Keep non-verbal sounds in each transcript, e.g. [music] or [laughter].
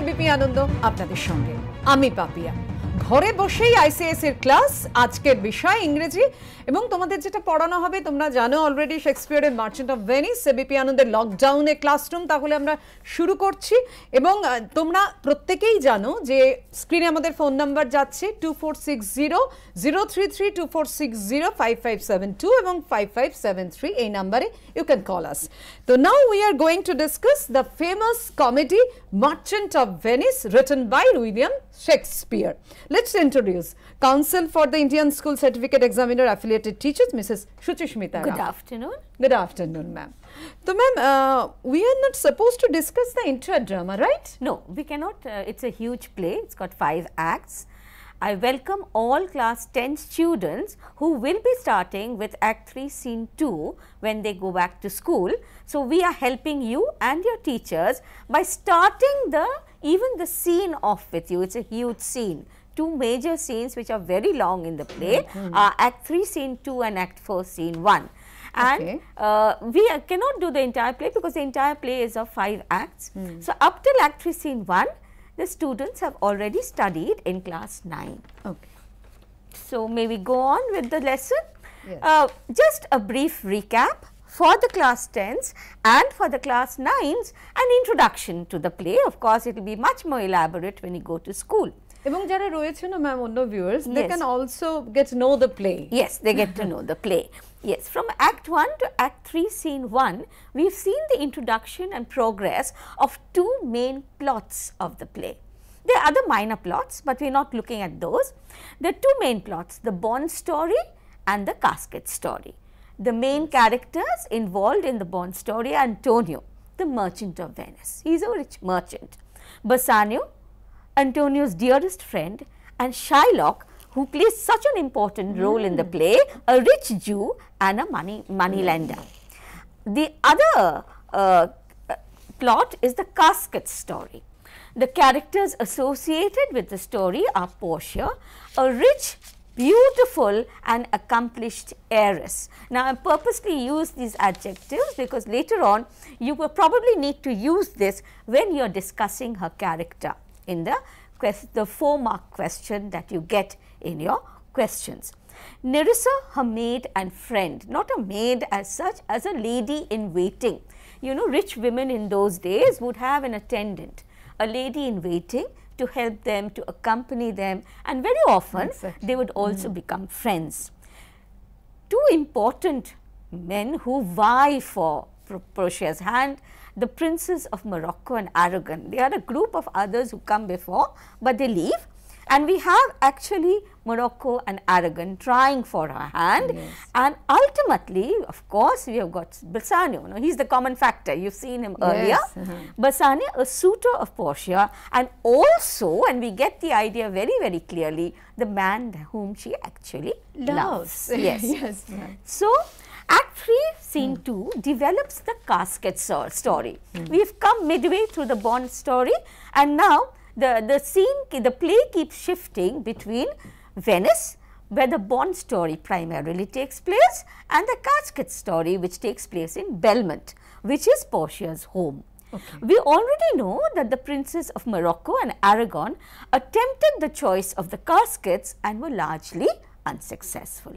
ABP আনন্দ আপনাদের সঙ্গে আমি পাপিয়া ঘরে বসেই আইসিএস এর ক্লাস আজকের বিষয় ইংরেজি এবং তোমাদের যেটা পড়ানো হবে তোমরা জানো অলরেডি শেক্সপিয়ারের মার্চেন্ট অফ ভেনিস এবিপি আনন্দের লকডাউনে ক্লাসরুম তাহলে আমরা শুরু করছি এবং তোমরা প্রত্যেকেই জানো যে স্ক্রিনে আমাদের ফোন নাম্বার যাচ্ছে two four six zero zero three three two four six zero five five seven two এবং ফাইভ ফাইভ সেভেন থ্রি এই নাম্বারে ইউ ক্যান কল আস তো now we are going to discuss the famous comedy merchant of Venice written by William Shakespeare let's introduce council for the Indian school certificate examiner affiliated teachers Mrs Suchismita good afternoon good afternoon ma'am So, ma'am, uh, we are not supposed to discuss the entire drama, right? No, we cannot. Uh, it's a huge play. It's got five acts. I welcome all class 10 students who will be starting with Act 3 Scene 2 when they go back to school. So, we are helping you and your teachers by starting the even the scene off with you. It's a huge scene. Two major scenes which are very long in the play mm -hmm. are Act 3 Scene 2 and Act 4 Scene 1 and okay. uh, we uh, cannot do the entire play because the entire play is of five acts. Mm. So, up till act 3 scene 1, the students have already studied in class 9. Okay. So, may we go on with the lesson? Yes. Uh, just a brief recap for the class 10s and for the class 9s an introduction to the play. Of course, it will be much more elaborate when you go to school. এবং যারা রয়েছে না ma'am অন্য viewers they can also get know the play Yes, they get to know the play. [laughs] Yes, from Act 1 to Act 3, Scene 1, we've seen the introduction and progress of two main plots of the play. There are other minor plots, but we're not looking at those. The two main plots, the bond story and the casket story the main characters involved in the Bond story are Antonio, the merchant of Venice. He is a rich merchant. Bassanio, Antonio's dearest friend and Shylock who plays such an important role in the hmm. play, a rich Jew and a money moneylender. Hmm. The other uh, plot is the casket story. The characters associated with the story are Portia, a rich beautiful and accomplished heiress. Now, I purposely use these adjectives because later on you will probably need to use this when you are discussing her character in the, the four mark question that you get in your questions. Nerissa, her maid and friend, not a maid as such, as a lady in waiting. You know, rich women in those days would have an attendant, a lady in waiting to help them, to accompany them and very often exactly. they would also mm. become friends. Two important men who vie for Portia's hand, the princes of Morocco and Aragon. They are a group of others who come before but they leave and we have actually Morocco and Aragon trying for her hand. Yes. And ultimately, of course, we have got Bassanio. No, he's the common factor. You've seen him earlier. Yes. Uh -huh. Bassanio, a suitor of Portia, and also, and we get the idea very, very clearly, the man whom she actually loves. loves. Yes. [laughs] yes. So, Act 3, Scene mm. 2 develops the casket story. Mm. We have come midway through the Bond story and now the, the scene, the play keeps shifting between Venice where the Bond story primarily takes place and the casket story which takes place in Belmont which is Portia's home. Okay. We already know that the princes of Morocco and Aragon attempted the choice of the caskets and were largely unsuccessful.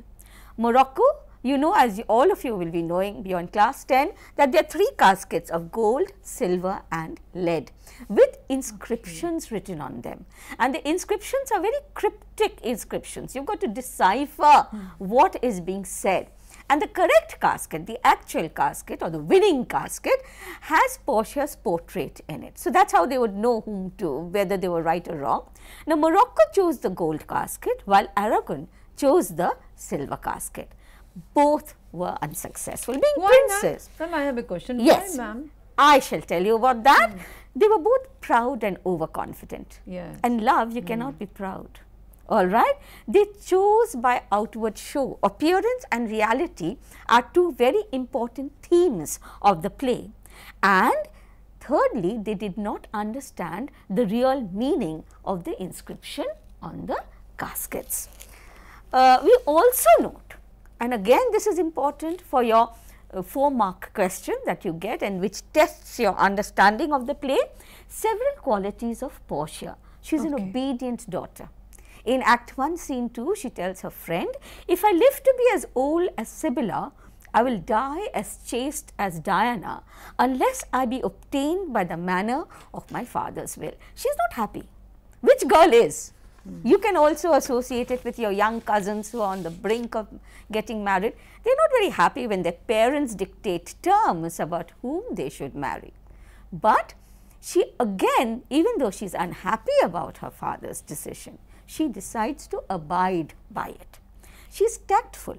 Morocco you know as you, all of you will be knowing beyond class 10 that there are three caskets of gold, silver and lead with inscriptions okay. written on them. And the inscriptions are very cryptic inscriptions. You've got to decipher hmm. what is being said. And the correct casket, the actual casket or the winning casket has Portia's portrait in it. So, that is how they would know whom to, whether they were right or wrong. Now, Morocco chose the gold casket while Aragon chose the silver casket both were unsuccessful. Being Why princes. Ma'am, I have a question. Yes. ma'am? I shall tell you about that. Mm. They were both proud and overconfident. Yes. And love, you mm. cannot be proud. All right? They chose by outward show. Appearance and reality are two very important themes of the play. And thirdly, they did not understand the real meaning of the inscription on the caskets. Uh, we also know and again this is important for your uh, 4 mark question that you get and which tests your understanding of the play. Several qualities of Portia. She is okay. an obedient daughter. In act 1 scene 2 she tells her friend, if I live to be as old as Sibylla, I will die as chaste as Diana unless I be obtained by the manner of my father's will. She is not happy. Which girl is? Hmm. You can also associate it with your young cousins who are on the brink of getting married. They're not very happy when their parents dictate terms about whom they should marry. But she again, even though she's unhappy about her father's decision, she decides to abide by it. She's tactful.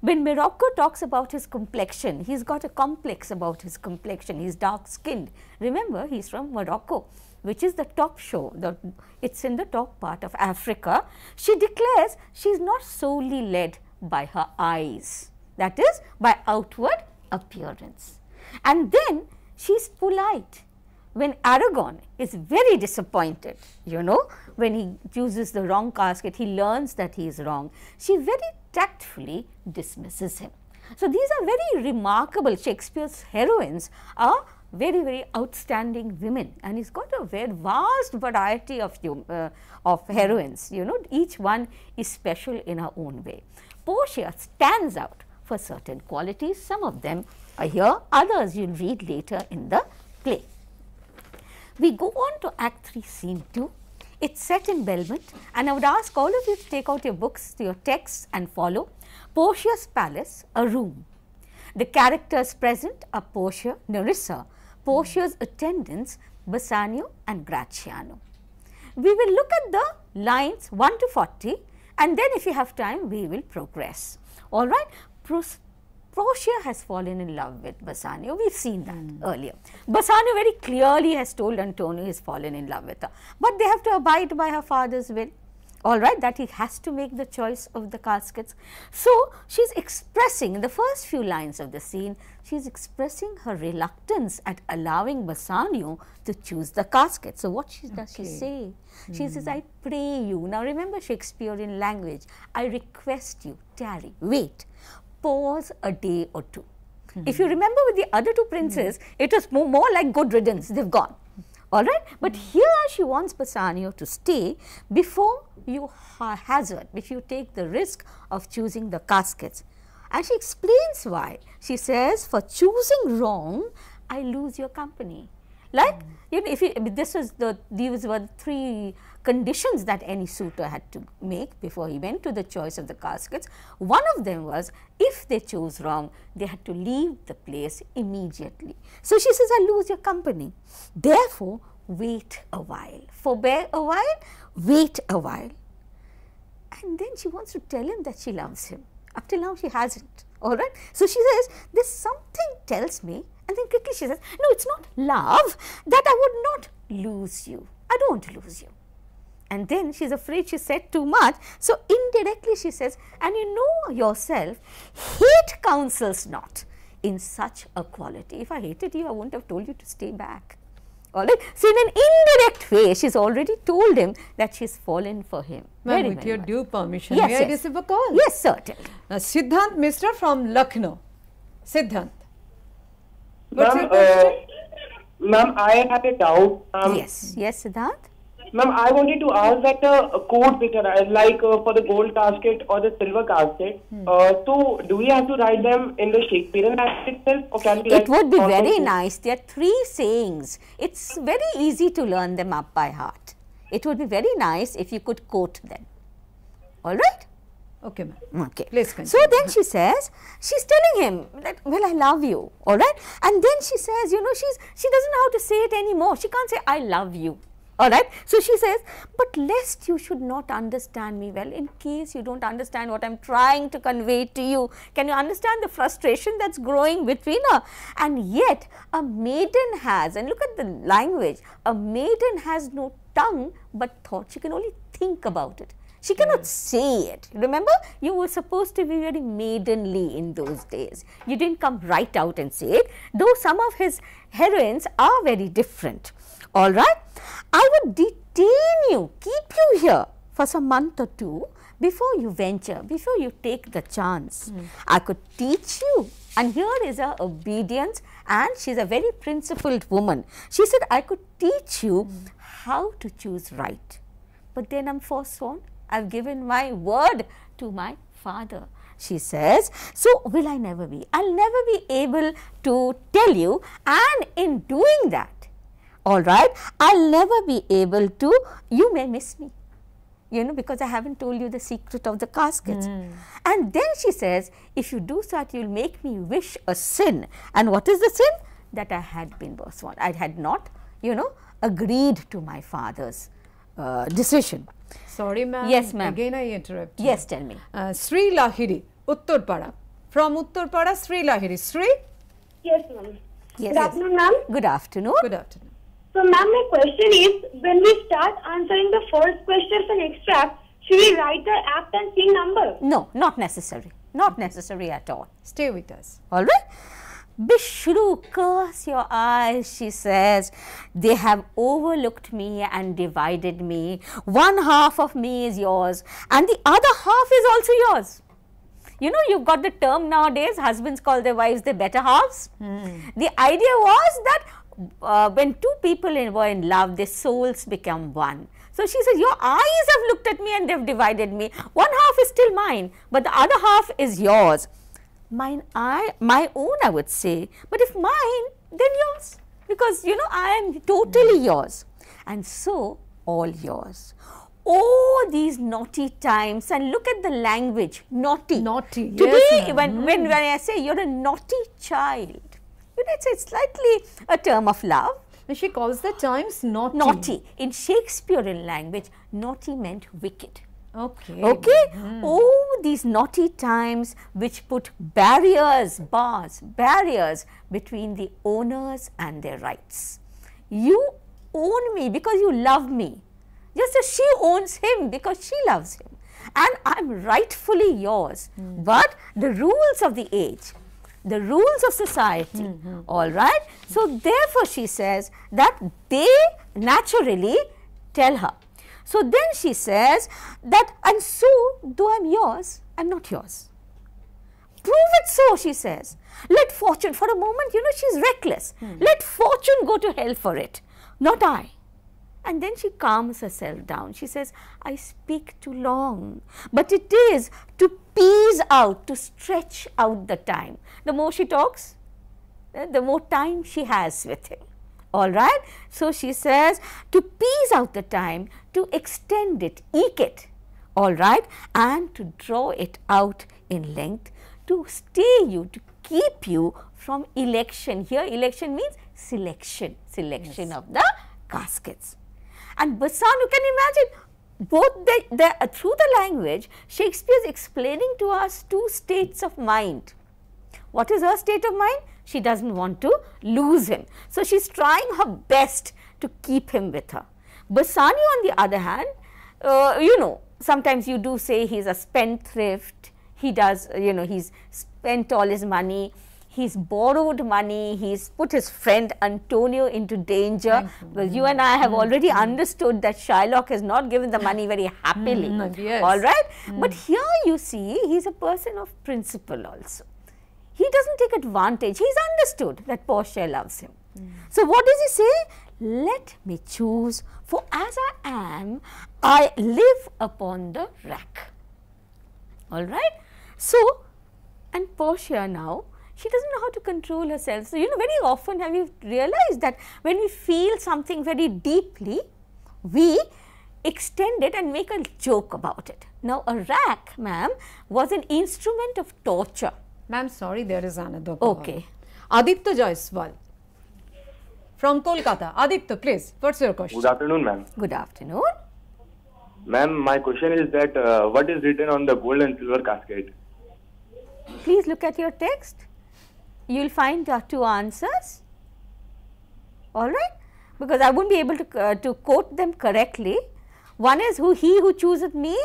When Morocco talks about his complexion, he's got a complex about his complexion. He's dark skinned. Remember, he's from Morocco which is the top show, the, it's in the top part of Africa, she declares she is not solely led by her eyes, that is by outward appearance. And then she is polite when Aragon is very disappointed, you know, when he chooses the wrong casket, he learns that he is wrong. She very tactfully dismisses him. So, these are very remarkable. Shakespeare's heroines are very, very outstanding women and he's got a very vast variety of, uh, of heroines, you know, each one is special in her own way. Portia stands out for certain qualities, some of them are here, others you'll read later in the play. We go on to Act 3, Scene 2. It's set in Belmont and I would ask all of you to take out your books, your texts and follow Portia's Palace, a room. The characters present are Portia, Nerissa, Portia's attendants Bassanio and Graziano. We will look at the lines 1 to 40 and then if you have time we will progress. All right. Portia has fallen in love with Bassanio. We've seen that mm. earlier. Bassanio very clearly has told Antonio he's fallen in love with her. But they have to abide by her father's will all right that he has to make the choice of the caskets. So, she is expressing in the first few lines of the scene, she is expressing her reluctance at allowing Bassanio to choose the casket. So, what she, does she say? She says, hmm. I pray you. Now, remember Shakespearean language, I request you, tarry, wait, pause a day or two. -hmm. If you remember with the other two princes, -hmm. it was more, more like good riddance, they've gone all right. But hmm. here she wants Bassanio to stay before you ha hazard, if you take the risk of choosing the caskets. And she explains why. She says, for choosing wrong, I lose your company. Like, mm. you know, if you, this was the, these were three conditions that any suitor had to make before he went to the choice of the caskets. One of them was if they chose wrong, they had to leave the place immediately. So she says, I lose your company. Therefore, wait a while. Forbear a while, wait a while. And then she wants to tell him that she loves him. Up till now, she hasn't. All right. So she says, There's something tells me. And then quickly she says, No, it's not love that I would not lose you. I don't lose you and then she is afraid she said too much. So, indirectly she says, and you know yourself, hate counsels not in such a quality. If I hated you, I wouldn't have told you to stay back. All right. So, in an indirect way, she's already told him that she's fallen for him. Ma'am, with your much. due permission, yes, may yes. I receive a call? Yes, certainly. Now, uh, Siddhant Mishra from Lucknow. Siddhant. ma'am, Uh, ma'am, I have a doubt. Um, yes, yes, Siddhant. Ma'am, I wanted to ask that uh, quote, which uh, like uh, for the gold casket or the silver casket, hmm. uh, so do we have to write them in the Shakespearean act itself or can we? It would be very nice. There are three sayings. It's very easy to learn them up by heart. It would be very nice if you could quote them. All right? Okay, ma'am. Okay. Please continue. So then she says, she's telling him that, well, I love you. All right? And then she says, you know, she's she doesn't know how to say it anymore. She can't say, I love you alright. So, she says, but lest you should not understand me well, in case you do not understand what I am trying to convey to you, can you understand the frustration that is growing between her? And yet a maiden has, and look at the language, a maiden has no tongue but thought, she can only think about it. She cannot hmm. say it. Remember, you were supposed to be very maidenly in those days. You didn't come right out and say it, though some of his heroines are very different all right. I would detain you, keep you here for some month or two before you venture, before you take the chance. Mm. I could teach you. And here is her obedience and she's a very principled woman. She said, I could teach you mm. how to choose right. But then I'm forsworn. I've given my word to my father she says. So, will I never be? I'll never be able to tell you and in doing that, all right. I will never be able to, you may miss me, you know, because I haven't told you the secret of the caskets. Mm. And then she says, if you do that, you will make me wish a sin. And what is the sin? That I had been born, I had not, you know, agreed to my father's uh, decision. Sorry, ma'am. Yes, ma'am. Again, I interrupt. You. Yes, tell me. Uh, Sri Lahiri, Uttarpara. From Uttarpara, Sri Lahiri. Sri? Yes, ma'am. Yes, Good yes. afternoon, ma'am. Good afternoon. Good afternoon. So ma'am, my question is, when we start answering the first questions and extract, should we write the apt and C number? No, not necessary. Not necessary at all. Stay with us. All right. Bishru, curse your eyes, she says. They have overlooked me and divided me. One half of me is yours and the other half is also yours. You know, you've got the term nowadays, husbands call their wives the better halves. Hmm. The idea was that uh, when two people in, were in love, their souls become one. So she says, your eyes have looked at me and they've divided me. One half is still mine, but the other half is yours. Mine, I, my own, I would say, but if mine, then yours, because you know, I am totally yours. And so all yours. Oh, these naughty times and look at the language, naughty. Naughty, Today, yes, when, mm. when, when hmm. I say you're a naughty child, you know, it's, slightly a term of love. She calls the times naughty. Naughty. In Shakespearean language, naughty meant wicked. Okay. Okay. Mm. Oh, these naughty times which put barriers, bars, barriers between the owners and their rights. You own me because you love me. Just as she owns him because she loves him. And I'm rightfully yours. Mm. But the rules of the age, the rules of society. Mm -hmm. All right. So, therefore, she says that they naturally tell her. So, then she says that, and so, though I am yours, I am not yours. Prove it so, she says. Let fortune, for a moment, you know, she's reckless. Mm -hmm. Let fortune go to hell for it, not I. And then she calms herself down. She says, I speak too long, but it is to tease out, to stretch out the time. The more she talks, eh, the more time she has with him. All right. So, she says to piece out the time, to extend it, eke it. All right. And to draw it out in length, to stay you, to keep you from election. Here, election means selection, selection yes. of the caskets. And Bassanu, can imagine both the, the, uh, through the language, Shakespeare is explaining to us two states of mind. What is her state of mind? She does not want to lose him. So, she is trying her best to keep him with her. Basani on the other hand, uh, you know, sometimes you do say he is a spendthrift, he does, you know, he's spent all his money, he's borrowed money, he's put his friend Antonio into danger. Because you and I have already understood that Shylock has not given the money very mm, happily. Mm, mm, yes. All right? But here you see, he's a person of principle also. He doesn't take advantage. He's understood that Portia loves him. So, what does he say? Let me choose, for as I am, I live upon the rack. All right? So, and Portia now she doesn't know how to control herself. So, you know, very often have you realized that when we feel something very deeply, we extend it and make a joke about it. Now, a rack, ma'am, was an instrument of torture. Ma'am, sorry, there is another call. Okay. Aditya Jaiswal from Kolkata. Aditya, please, what's your question? Good afternoon, ma'am. Good afternoon. Ma'am, my question is that uh, what is written on the gold and silver casket? Please look at your text you will find your two answers, all right, because I would not be able to, uh, to quote them correctly. One is who he who chooseth me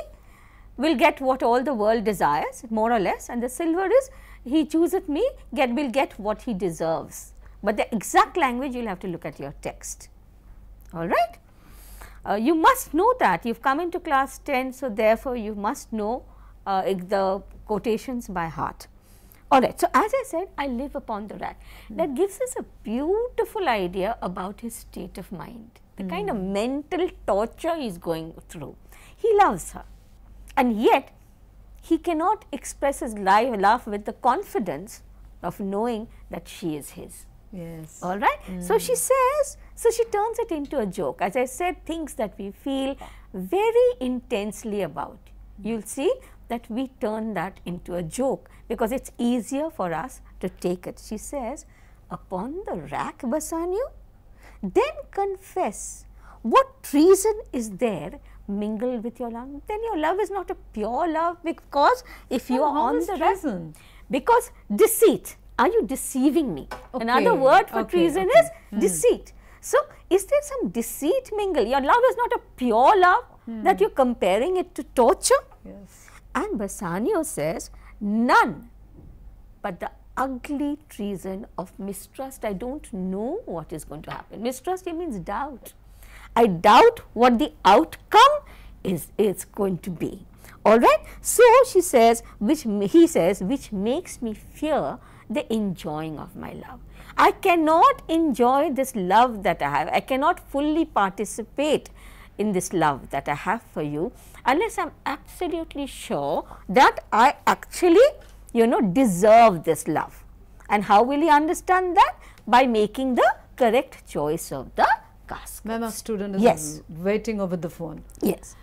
will get what all the world desires more or less and the silver is he chooseth me get will get what he deserves. But the exact language you will have to look at your text, all right. Uh, you must know that you have come into class 10. So, therefore, you must know uh, the quotations by heart. All right. So, as I said, I live upon the rack. Mm. That gives us a beautiful idea about his state of mind, the mm. kind of mental torture he's going through. He loves her. And yet, he cannot express his love with the confidence of knowing that she is his. Yes. All right. Mm. So, hmm. she says, so she turns it into a joke. As I said, things that we feel very intensely about. You'll see that we turn that into a joke because it's easier for us to take it. She says, Upon the rack, Basanio, then confess what treason is there mingled with your love. Then your love is not a pure love because if you are on the treason? rack, because deceit, are you deceiving me? Okay. Another word for okay. treason okay. is hmm. deceit. So, is there some deceit mingled? Your love is not a pure love hmm. that you're comparing it to torture. Yes. And Bassanio says, none but the ugly treason of mistrust. I don't know what is going to happen. Mistrust, it means doubt. I doubt what the outcome is, is going to be. All right. So she says, which he says, which makes me fear the enjoying of my love. I cannot enjoy this love that I have. I cannot fully participate in this love that I have for you unless I am absolutely sure that I actually you know deserve this love. And how will he understand that? By making the correct choice of the casket. Ma'am, a student is yes. waiting over the phone. Yes.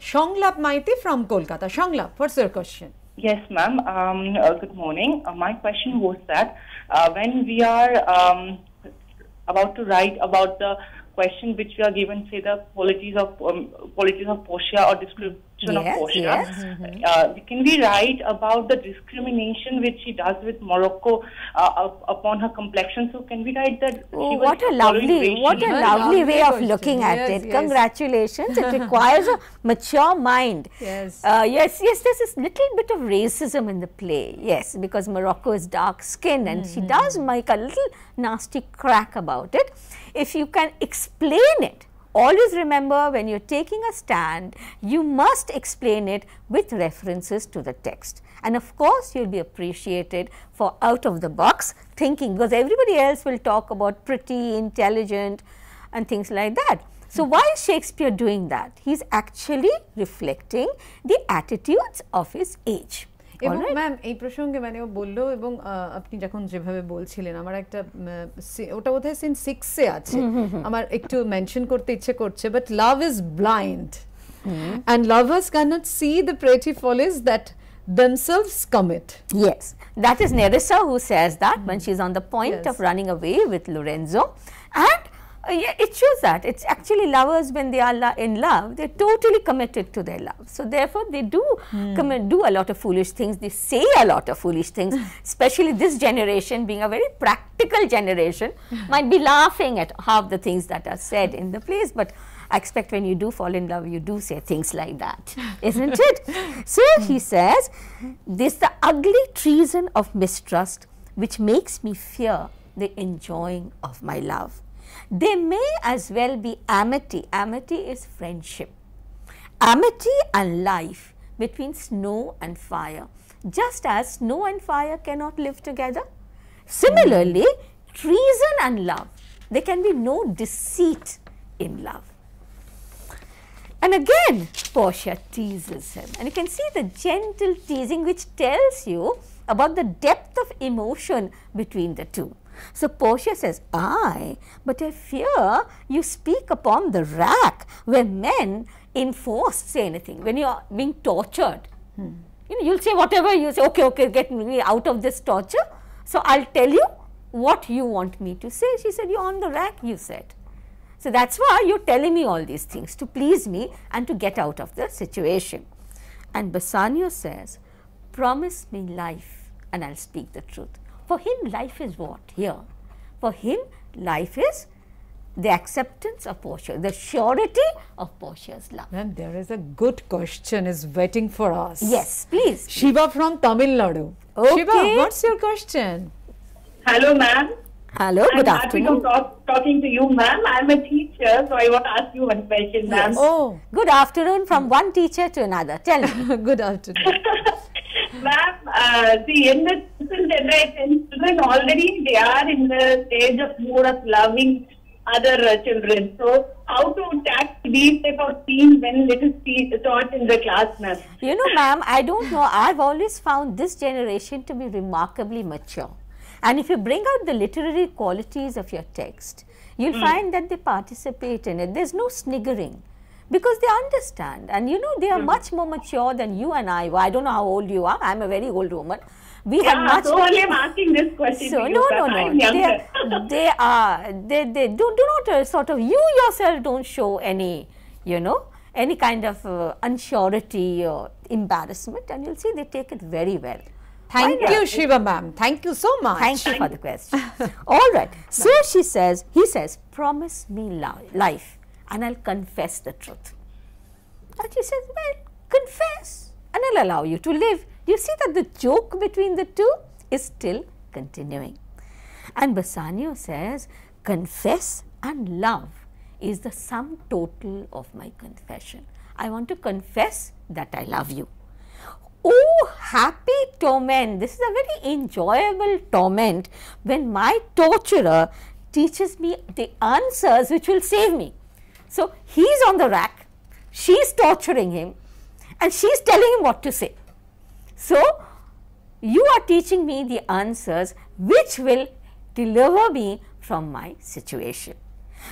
Shanglap Maiti from Kolkata. Shanglap, what's your question? Yes, ma'am. Um, uh, good morning. Uh, my question was that uh, when we are um, about to write about the question which we are given, say the qualities of um, qualities of Portia or descriptive yes, of Portia. Yes. Mm-hmm. Uh, can we write about the discrimination which she does with Morocco uh, upon her complexion? So can we write that? Oh, what a lovely, what a lovely way of looking yes, at it. Yes. Congratulations! it [laughs] requires a mature mind. Yes. Uh, yes. Yes. There's this little bit of racism in the play. Yes, because Morocco is dark skinned and mm-hmm. she does make a little nasty crack about it. If you can explain it always remember when you are taking a stand, you must explain it with references to the text. And of course, you will be appreciated for out of the box thinking because everybody else will talk about pretty, intelligent and things like that. So, why is Shakespeare doing that? He's actually reflecting the attitudes of his age. এবং ma'am এই প্রসঙ্গে মানে ও বললো এবং আপনি যখন যেভাবে বলছিলেন আমার একটা ওটা বোধহয় সিন সিক্সে আছে আমার একটু মেনশন করতে ইচ্ছে করছে but love is blind and lovers can not see the pretty follies that themselves commit. Yes, that is Nerissa who says that when she is on the point yes. of running away with Lorenzo. And uh, yeah, it shows that it's actually lovers when they are in love, they're totally committed to their love. So therefore, they do mm. commit, do a lot of foolish things. They say a lot of foolish things, [laughs] especially this generation being a very practical generation, [laughs] might be laughing at half the things that are said in the place, but. I expect when you do fall in love, you do say things like that, isn't it? [laughs] So he hmm. says, this the ugly treason of mistrust which makes me fear the enjoying of my love. They may as well be amity. Amity is friendship. Amity and life between snow and fire. Just as snow and fire cannot live together. Similarly, treason and love. There can be no deceit in love. And again, Portia teases him. And you can see the gentle teasing which tells you about the depth of emotion between the two. So Portia says, I, but I fear you speak upon the rack where men in force say anything, when you are being tortured. Hmm. You know, you'll say whatever you say, okay, okay, get me out of this torture. So I'll tell you what you want me to say. She said, you're on the rack, you said. So that's why you're telling me all these things to please me and to get out of the situation. And Bassanio says, promise me life and I'll speak the truth. For him, life is what? Here. For him, life is the acceptance of Portia, the surety of Portia's love. Ma'am, there is a good question is waiting for us. Yes, please. please. Shiva from Tamil Nadu. Okay. Shiva, what's your question? Hello, ma'am. Hello, I'm good afternoon. I'm talk, talking to you, ma'am. I'm a teacher, so I want to ask you one question, ma'am. Yes. Oh, good afternoon from one teacher to another. Tell me. [laughs] good afternoon. [laughs] Ma'am, uh, see, in the children, children already they are in the stage of more of loving other uh, children. So, how to tackle these type of themes when it is taught in the class, ma'am? You know, ma'am, I don't know. I've always found this generation to be remarkably mature. And if you bring out the literary qualities of your text, you'll mm. find that they participate in it. There's no sniggering because they understand and you know they are mm -hmm. much more mature than you and I were. I don't know how old you are. I'm a very old woman. We yeah, have much. So only I'm asking this question. So no, no, no. They are, [laughs] they are. They they do do not uh, sort of you yourself don't show any you know any kind of uh, unsurety or embarrassment, and you'll see they take it very well. Thank Why you, Shiva ma'am. Thank you so much. Thank you for the question. [laughs] All right. So she says, he says, promise me life and I'll confess the truth. Archie says, well, confess and I'll allow you to live. You see that the joke between the two is still continuing. And Bassanio says, confess and love is the sum total of my confession. I want to confess that I love you. Oh, happy torment. This is a very enjoyable torment when my torturer teaches me the answers which will save me. So he's on the rack, she's torturing him, and she's telling him what to say. So you are teaching me the answers which will deliver me from my situation.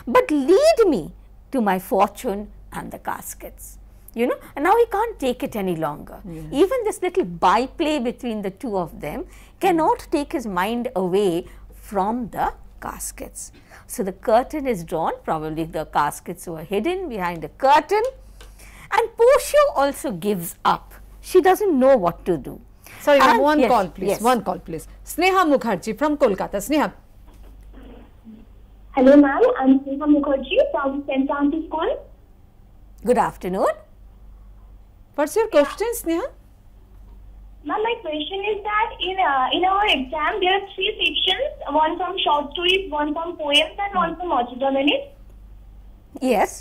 But lead me to my fortune and the caskets. You know, and now he can't take it any longer. Even this little byplay between the two of them cannot take his mind away from the caskets. So, the curtain is drawn, probably the caskets were hidden behind the curtain and Portia also gives up. She does not know what to do. Sorry, and one yes, call please, yes. one call please. Sneha Mukherjee from Kolkata. Sneha. Hello ma'am, I'm Sneha Mukherjee from St. Francis School. Good afternoon. What's your question, Sneha? Ma'am, my question is that in uh, in our exam there are three sections: one from short stories, one from poems, and one from autodominate. Yes.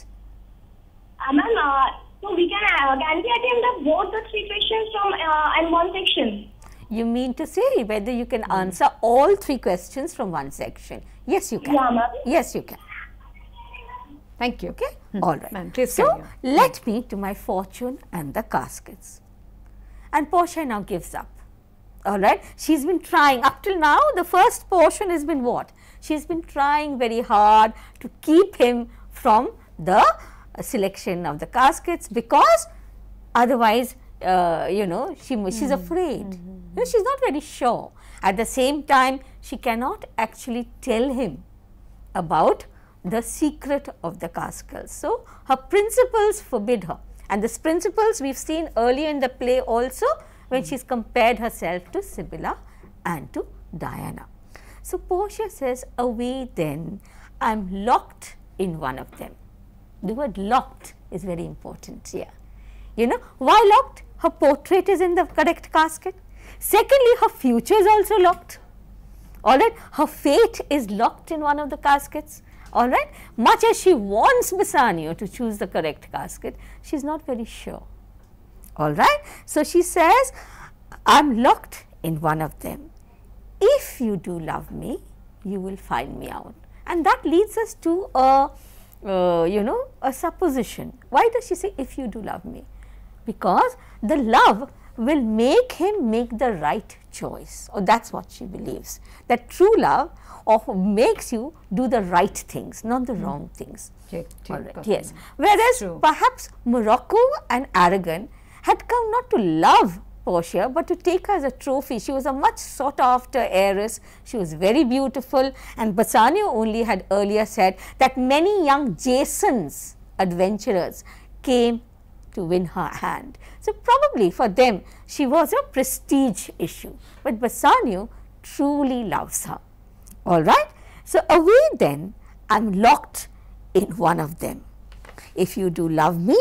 Uh, ma'am, uh, so we can uh, can we attempt the, both the three questions from uh, and one section? You mean to say whether you can answer all three questions from one section? Yes, you can. Yeah, Yes, you can. Thank you. Okay. Hmm. All please. So let me to my fortune and the caskets and Portia now gives up. All right, she's been trying up till now. The first portion has been what? She's been trying very hard to keep him from the uh, selection of the caskets because otherwise, uh, you know, she she's hmm. afraid. Mm you know, she's not very sure. At the same time, she cannot actually tell him about the secret of the caskets. So, her principles forbid her. And these principles we have seen earlier in the play also when she's compared herself to Sibylla and to Diana. So Portia says, away then, I'm locked in one of them. The word locked is very important here. You know, why locked? Her portrait is in the correct casket. Secondly, her future is also locked. All right, her fate is locked in one of the caskets all right. Much as she wants Bassanio to choose the correct casket, she is not very sure, all right. So, she says, I am locked in one of them. If you do love me, you will find me out. And that leads us to a, uh, you know, a supposition. Why does she say, if you do love me? Because the love will make him make the right choice or oh, that's what she believes that true love of makes you do the right things not the mm. wrong things check, check, right. yes whereas True. perhaps morocco and aragon had come not to love Portia, but to take her as a trophy. She was a much sought after heiress. She was very beautiful. And Bassanio only had earlier said that many young Jasons, adventurers, came to win her hand. So, probably for them she was a prestige issue, but Bassanio truly loves her. All right. So, away then I am locked in one of them. If you do love me,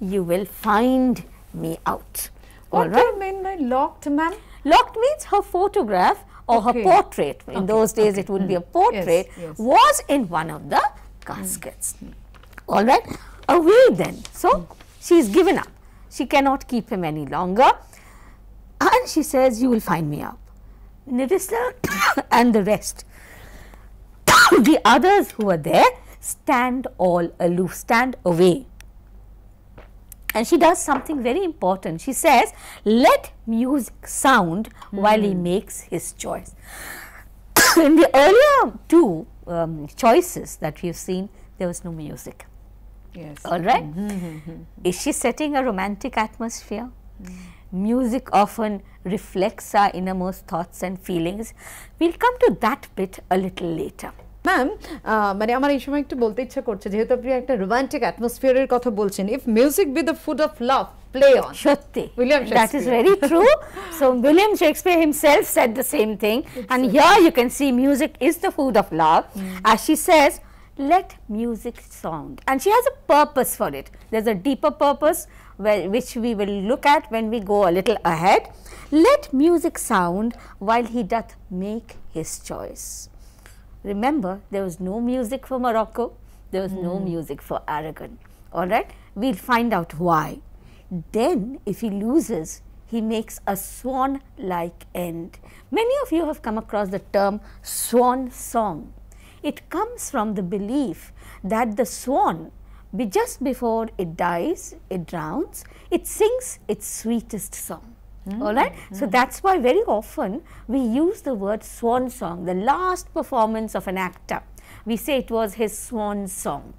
you will find me out. What do you mean by locked, ma'am? Locked means her photograph or okay. her portrait. In okay. those days, okay. it would mm. be a portrait, yes. Yes. was in one of the mm. caskets. Mm. All right. Away then. So, mm. She is given up. She cannot keep him any longer. And she says, You will find me up. Nirissa [coughs] and the rest. [coughs] the others who are there stand all aloof, stand away. And she does something very important. She says, Let music sound mm. while he hmm. makes his choice. [coughs] In the earlier two um, choices that we have seen, there was no music. Yes. All right. Mm-hmm, mm-hmm, mm-hmm. Is she setting a romantic atmosphere? Music often reflects our innermost thoughts and feelings. We'll come to that bit a little later. Ma'am, I want to say something about romantic atmosphere. If music be the food of love, play on. Shatte. William Shakespeare. That is very true. [laughs] so, William Shakespeare himself said the same thing. and here you can see music is the food of love. Mm. As she says, let music sound and she has a purpose for it. There is a deeper purpose which we will look at when we go a little ahead. Let music sound while he doth make his choice. Remember there was no music for Morocco, there was mm. no hmm. music for Aragon. Alright, we will find out why. Then if he loses, he makes a swan-like end. Many of you have come across the term swan song it comes from the belief that the swan, just before it dies, it drowns, it sings its sweetest song. Mm. All right. Mm. So hmm. that's why very often we use the word swan song, the last performance of an actor. We say it was his swan song.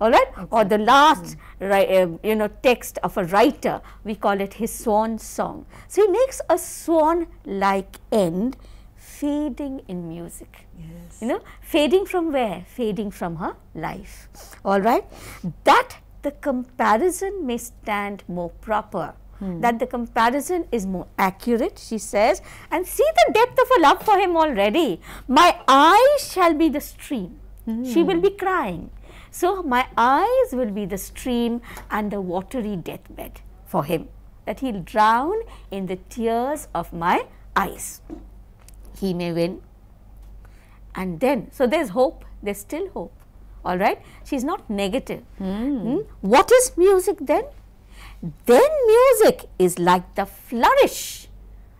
All right. Or the last, mm. uh, you know, text of a writer, we call it his swan song. So he makes a swan-like end fading in music. Yes. You know, fading from where? Fading from her life. All right. That the comparison may stand more proper. Hmm. That the comparison is more accurate, she says, and see the depth of her love for him already. My eyes shall be the stream. Hmm. She will be crying. So, my eyes will be the stream and the watery deathbed for him, that he'll drown in the tears of my eyes he may win and then so there's hope there's still hope all right she's not negative mm. Mm. what is music then then music is like the flourish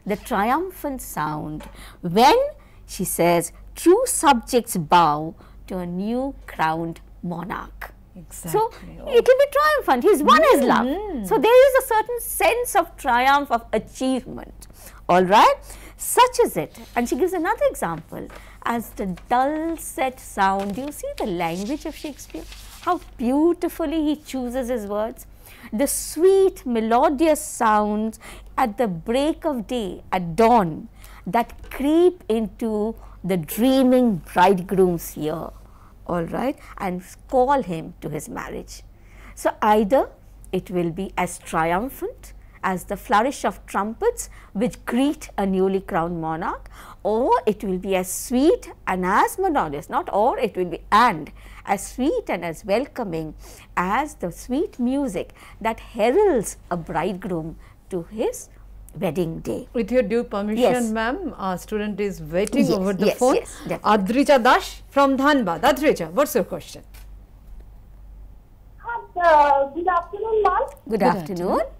the triumphant sound when she says true subjects bow to a new crowned monarch Exactly. So oh. it will be triumphant. He's won mm. his love. Hmm. So there is a certain sense of triumph, of achievement. All right. Such is it. And she gives another example as the dull set sound. Do you see the language of Shakespeare? How beautifully he chooses his words. The sweet melodious sounds at the break of day, at dawn, that creep into the dreaming bridegroom's ear, all right, and call him to his marriage. So, either it will be as triumphant as the flourish of trumpets which greet a newly crowned monarch or it will be as sweet and as melodious, not or it will be and as sweet and as welcoming as the sweet music that heralds a bridegroom to his wedding day. With your due permission, yes. ma'am, our student is waiting yes, over the yes, phone. Yes, Adrija Dash from Dhanbad. Adrija, what's your question? Uh, good afternoon, ma'am. Good, good, afternoon. afternoon.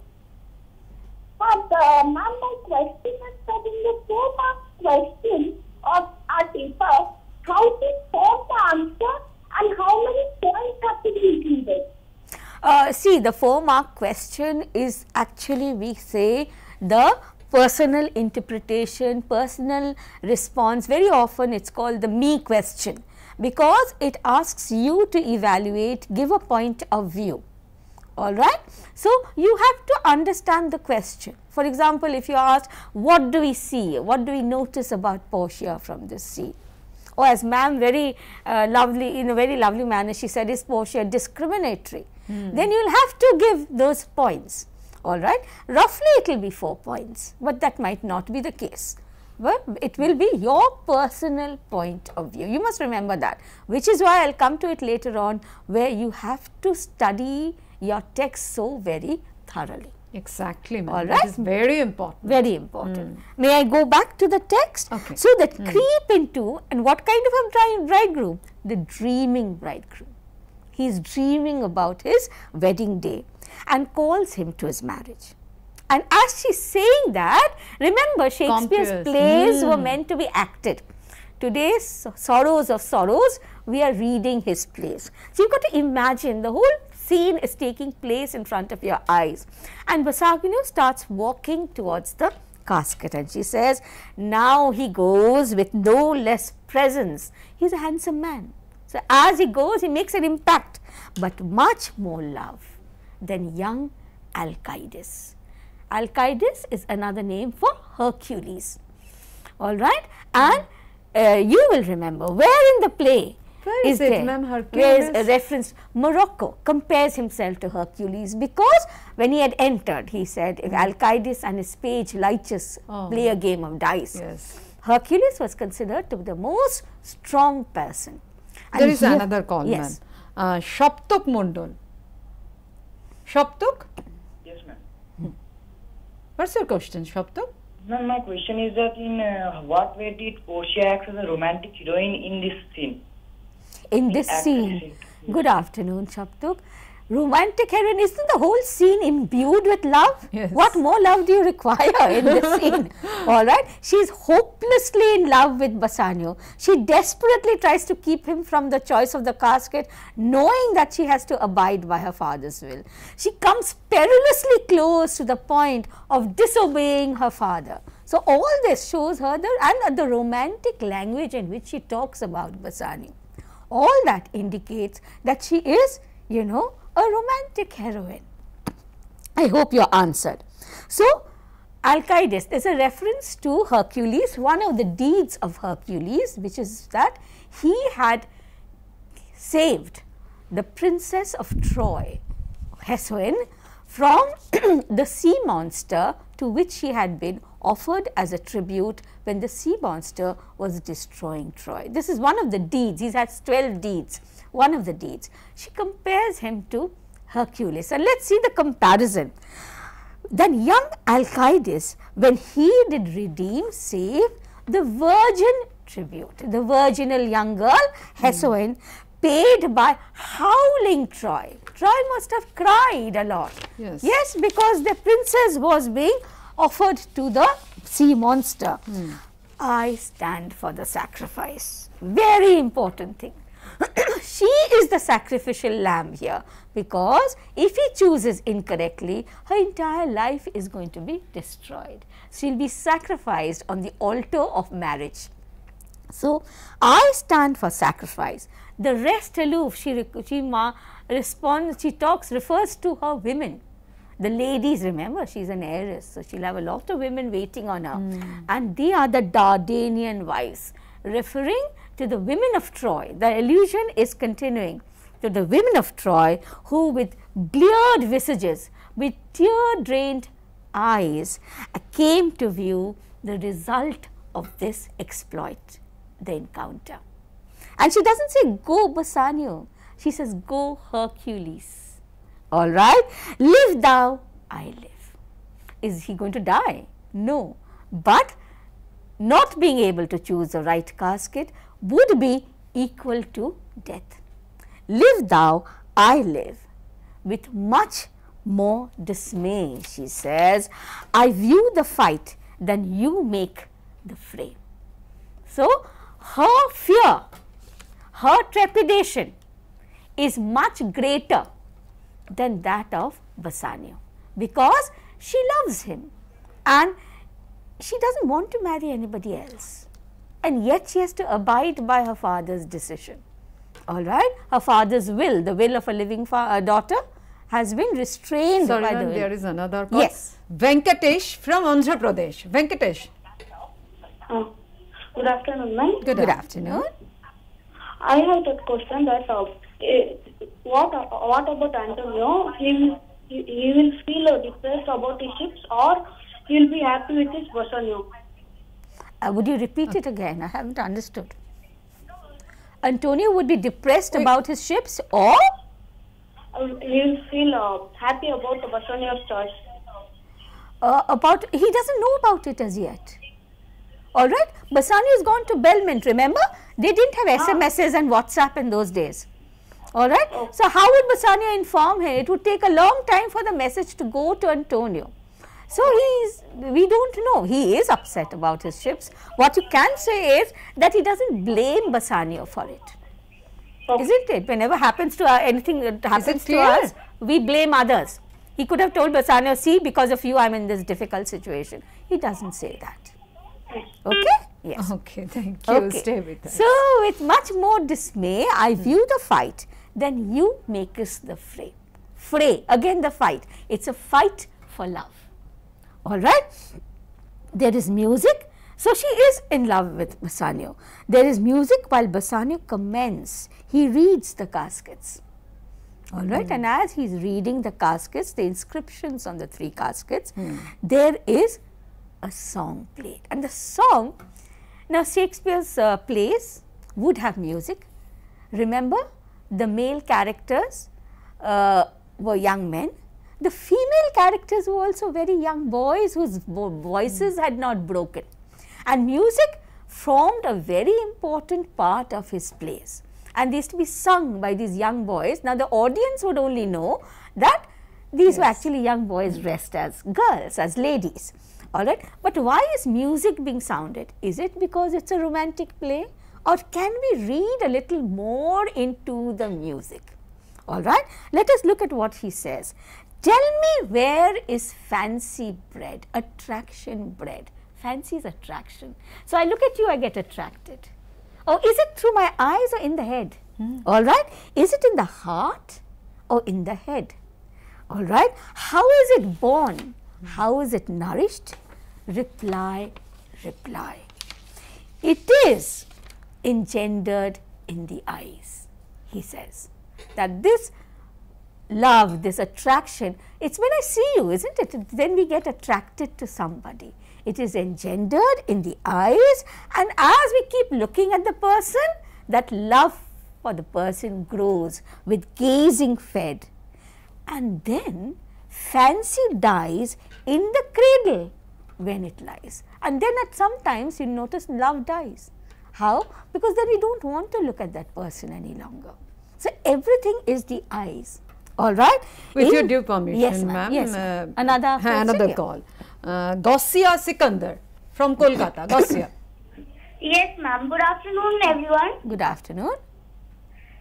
But the uh, number my question is that in the four mark question of our paper, how to form the answer and how many points have to be included? Uh, see, the four mark question is actually, we say, the personal interpretation, personal response. Very often it is called the me question because it asks you to evaluate, give a point of view all right. So, you have to understand the question. For example, if you ask what do we see, what do we notice about Portia from this scene? Or oh, as ma'am very uh, lovely, in a very lovely manner she said is Portia discriminatory? Mm. Then you will have to give those points, all right. Roughly it will be 4 points, but that might not be the case. But it will be your personal point of view. You must remember that, which is why I will come to it later on where you have to study your text so very thoroughly. Exactly, ma'am. All right. That is very important. Very important. Mm. May I go back to the text? Okay. So that mm. creep into and what kind of a bridegroom? The dreaming bridegroom. He is dreaming about his wedding day and calls him to his marriage. And as she's saying that, remember Shakespeare's plays mm. were hmm. meant to be acted. Today's Sorrows of Sorrows, we are reading his plays. So you've got to imagine the whole scene is taking place in front of your eyes. And Basagino starts walking towards the casket and she says, now he goes with no less presence. He's a handsome man. So, as he goes, he makes an impact, but much more love than young Alcides. Alcides is another name for Hercules. All right. And uh, you will remember where in the play where is, is it, ma'am? Hercules. Where is a reference? Morocco compares himself to Hercules because when he had entered, he said, mm. Alcides and his page Lycus oh. play a game of dice. Yes. Hercules was considered to be the most strong person. And there is here, another call, yes. ma'am. Uh, Shaptuk Mondol. Shaptuk? Yes, ma'am. Hmm. What's your question, Shaptuk? Ma'am, my question is that in uh, what way did Portia act as a romantic heroine in this scene? in this scene. Good afternoon, Shaptuk. Romantic heroine, isn't the whole scene imbued with love? Yes. What more love do you require in this [laughs] scene? All right. She's hopelessly in love with Bassanio. She desperately tries to keep him from the choice of the casket, knowing that she has to abide by her father's will. She comes perilously close to the point of disobeying her father. So all this shows her the, and the romantic language in which she talks about Bassanio all that indicates that she is, you know, a romantic heroine. I hope you are answered. So, Alcides, there is a reference to Hercules, one of the deeds of Hercules, which is that he had saved the princess of Troy, Hesuen, from [clears throat] the sea monster to which she had been offered as a tribute when the sea monster was destroying Troy. This is one of the deeds. He has 12 deeds. One of the deeds. She compares him to Hercules. And let's see the comparison. Then young Alcides, when he did redeem, save the virgin tribute, the virginal young girl, Hesoin, paid by howling Troy. Troy must have cried a lot. Yes. Yes, because the princess was being offered to the sea monster. Mm. I stand for the sacrifice. Very important thing. [coughs] she is the sacrificial lamb here because if he chooses incorrectly, her entire life is going to be destroyed. She will be sacrificed on the altar of marriage. So, I stand for sacrifice. The rest aloof, she, she ma, responds, she talks, refers to her women. The ladies, remember, she's an heiress, so she'll have a lot of women waiting on her. Mm. And they are the Dardanian wives, referring to the women of Troy. The allusion is continuing to the women of Troy who with bleared visages, with tear-drained eyes came to view the result of this exploit, the encounter. And she doesn't say, go Bassanio. She says, go Hercules. All right. Live thou, I live. Is he going to die? No. But not being able to choose the right casket would be equal to death. Live thou, I live. With much more dismay, she says, I view the fight than you make the fray. So, her fear, her trepidation is much greater than that of Bassanio because she loves him and she does not want to marry anybody else and yet she has to abide by her father's decision. All right, her father's will, the will of a living uh, daughter has been restrained Sorry, by the will. there is another part. Yes. Venkatesh from Andhra Pradesh. Venkatesh. Uh, good afternoon, ma'am. Good, good afternoon. afternoon. I have a question that uh, Eh, what what about Antonio? He will, he will feel depressed about his ships or he will be happy with his Bassanio. Uh, would you repeat it again? I haven't understood. Antonio would be depressed Wait. about his ships or? Uh, he will feel uh, happy about the choice. Uh, about, he doesn't know about it as yet. Alright, Bassanio has gone to Belmont, remember? They didn't have SMSs and WhatsApp in those days. Alright. Oh. So, how would Bassanio inform him? It would take a long time for the message to go to Antonio. So, he's, we do not know, he is upset about his ships. What you can say is that he does not blame Bassanio for it. Isn't it? Whenever happens to uh, anything that happens to us, we blame others. He could have told Bassanio, see because of you I am in this difficult situation. He does not say that. Hmm. Okay? Yes. Okay, thank you. Okay. Stay with us. So, with much more dismay, I view the fight then you make us the fray. Fray, again the fight. It's a fight for love. All right. There is music. So she is in love with Bassanio. There is music while Bassanio commends. He reads the caskets. All right. Mm. And as he's reading the caskets, the inscriptions on the three caskets, mm. there is a song played. And the song, now Shakespeare's uh, plays would have music. Remember, the male characters uh, were young men. The female characters were also very young boys whose voices had not broken. And music formed a very important part of his plays. And they used to be sung by these young boys. Now, the audience would only know that these yes. were actually young boys dressed as girls, as ladies. All right. But why is music being sounded? Is it because it's a romantic play? or can we read a little more into the music? All right, let us look at what he says. Tell me where is fancy bread, attraction bread? Fancy is attraction. So, I look at you, I get attracted. Or oh, is it through my eyes or in the head? Mm. All right, is it in the heart or in the head? All right, how is it born? Hmm. How is it nourished? Reply, reply. It is engendered in the eyes, he says. That this love, this attraction, it's when I see you, isn't it? Then we get attracted to somebody. It is engendered in the eyes and as we keep looking at the person, that love for the person grows with gazing fed. And then fancy dies in the cradle when it lies. And then at sometimes you notice love dies. How? Because then we don't want to look at that person any longer. So everything is the eyes. All right. With In, your due permission, yes, ma'am. Yes, ma uh, another [laughs] another call. Uh, Gossia Sikandar from Kolkata. Gossia. [coughs] Yes, ma'am. Good afternoon, everyone. Good afternoon.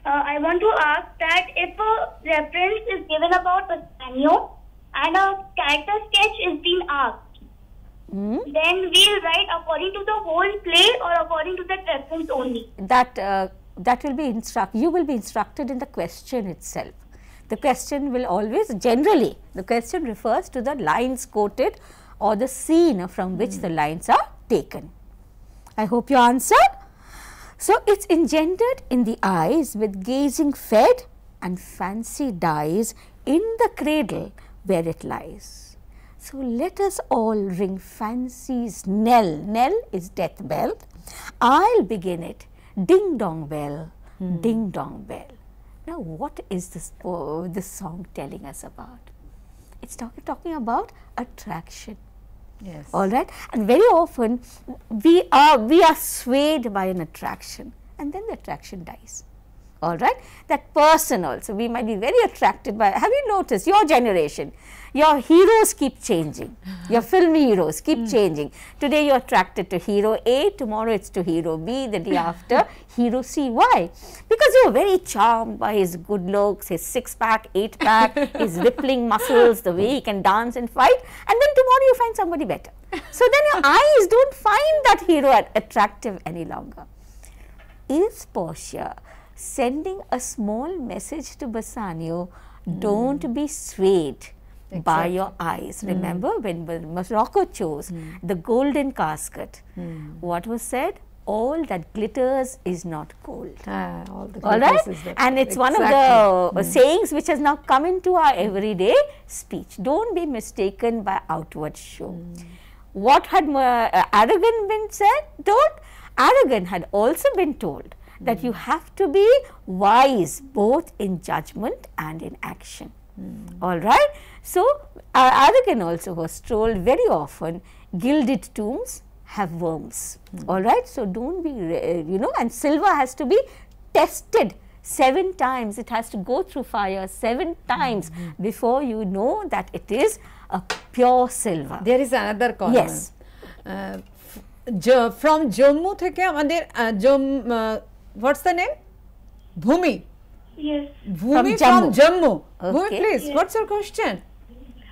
Uh, I want to ask that if a reference is given about a cameo and a character sketch is being asked, Hmm? Then we'll write according to the whole play or according to the reference only. That uh, that will be instruct. You will be instructed in the question itself. The question will always generally the question refers to the lines quoted or the scene from which the hmm. lines are taken. I hope you answered. So, it is engendered in the eyes with gazing fed and fancy dies in the cradle where it lies. So, let us all ring fancy's knell. Knell is death bell. I'll begin it. Ding dong bell, hmm. ding dong bell. Now, what is this, oh, this song telling us about? It's talk, talking about attraction. Yes. All right. And very often we are we are swayed by an attraction and then the attraction dies all right. That person also, we might be very attracted by, have you noticed your generation, your heroes keep changing, [laughs] your film heroes keep mm. changing. Today you're attracted to hero A, tomorrow it's to hero B, the day [laughs] after hero C. Why? Because you are very charmed by his good looks, his six pack, eight pack, [laughs] his rippling muscles, the way he can dance and fight and then tomorrow you find somebody better. So then your eyes don't find that hero attractive any longer. Is Portia sending a small message to Bassanio, mm. don't be swayed exactly. by your eyes. Mm. Remember when, Morocco chose mm. the golden casket, hmm. what was said? All that glitters is not gold. Ah, all, all right? And it's exactly. one of the uh, hmm. sayings which has now come into our everyday speech. Don't be mistaken by outward show. Hmm. What had uh, Aragon been said? Don't. Aragon had also been told that you have to be wise both in judgment and in action. Hmm. All right. So, Aragon also was told very often gilded tombs have worms. Hmm. All right. So, don't be, uh, you know, and silver has to be tested seven times. It has to go through fire seven times hmm, before you know that it is a pure silver. There is another column. Yes. Uh, from Jammu, আমাদের uh, uh, what's the name? Bhumi. Yes. Bhumi from Jammu. From Jammu. Okay. Bhumi, please, yes. what's your question?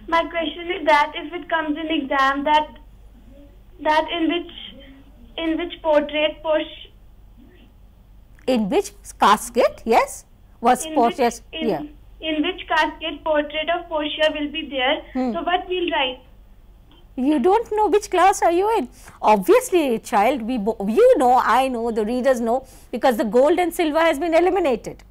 My question is that if it comes in exam, that that in which in which portrait Push in which casket yes was portrait in, yeah. in which casket portrait of Portia will be there hmm. so what we'll write you do not know which class are you in. Obviously, child, we you know, I know, the readers know because the gold and silver has been eliminated.